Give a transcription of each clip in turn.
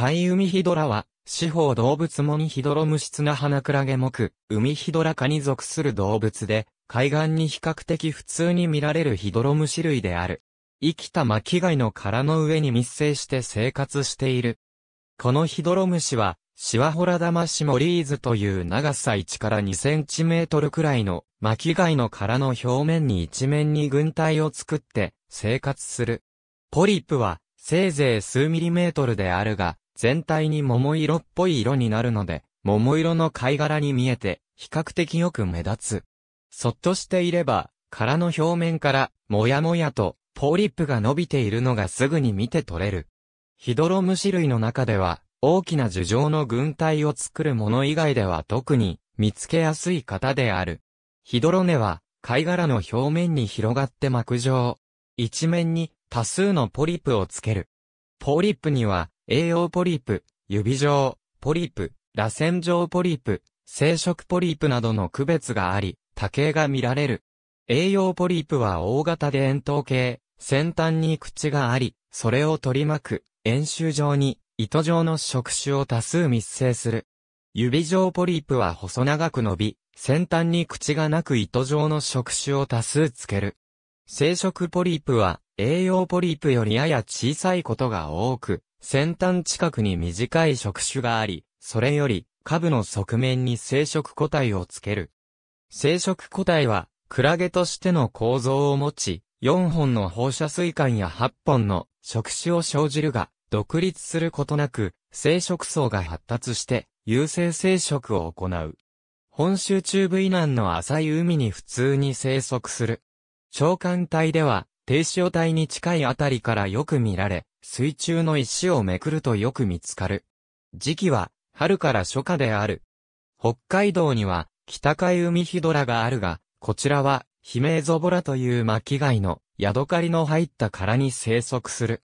海海ヒドラは、四方動物もニヒドロ無質な花クラゲ目、海ヒドラ科に属する動物で、海岸に比較的普通に見られるヒドロムシ類である。生きた巻貝の殻の上に密生して生活している。このヒドロムシは、シワホラダマシモリーズという長さ1から2センチメートルくらいの巻貝の殻の表面に一面に軍隊を作って生活する。ポリップは、せいぜい数ミリメートルであるが、全体に桃色っぽい色になるので、桃色の貝殻に見えて、比較的よく目立つ。そっとしていれば、殻の表面から、もやもやと、ポーリップが伸びているのがすぐに見て取れる。ヒドロムシ類の中では、大きな樹状の群体を作るもの以外では特に、見つけやすい方である。ヒドロネは、貝殻の表面に広がって膜状。一面に、多数のポリップをつける。ポーリップには、栄養ポリープ、指状、ポリープ、螺旋状ポリープ、生殖ポリープなどの区別があり、多形が見られる。栄養ポリープは大型で円筒形、先端に口があり、それを取り巻く、円周状に、糸状の触手を多数密生する。指状ポリープは細長く伸び、先端に口がなく糸状の触手を多数つける。生殖ポリープは栄養ポリープよりやや小さいことが多く、先端近くに短い触手があり、それより、下部の側面に生殖個体をつける。生殖個体は、クラゲとしての構造を持ち、4本の放射水管や8本の触手を生じるが、独立することなく、生殖層が発達して、有性生殖を行う。本州中部以南の浅い海に普通に生息する。長官隊では、低潮帯に近いあたりからよく見られ、水中の石をめくるとよく見つかる。時期は、春から初夏である。北海道には、北海海ヒドラがあるが、こちらは、ヒメエゾボラという巻貝の、ヤドカリの入った殻に生息する。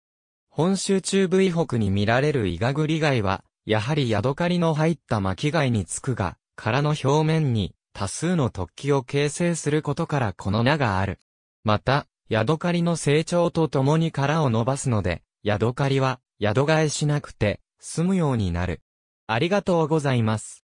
本州中部以北に見られるイガグリ貝は、やはりヤドカリの入った巻貝につくが、殻の表面に多数の突起を形成することからこの名がある。また、ヤドカリの成長とともに殻を伸ばすので、宿狩りは、宿替えしなくて、済むようになる。ありがとうございます。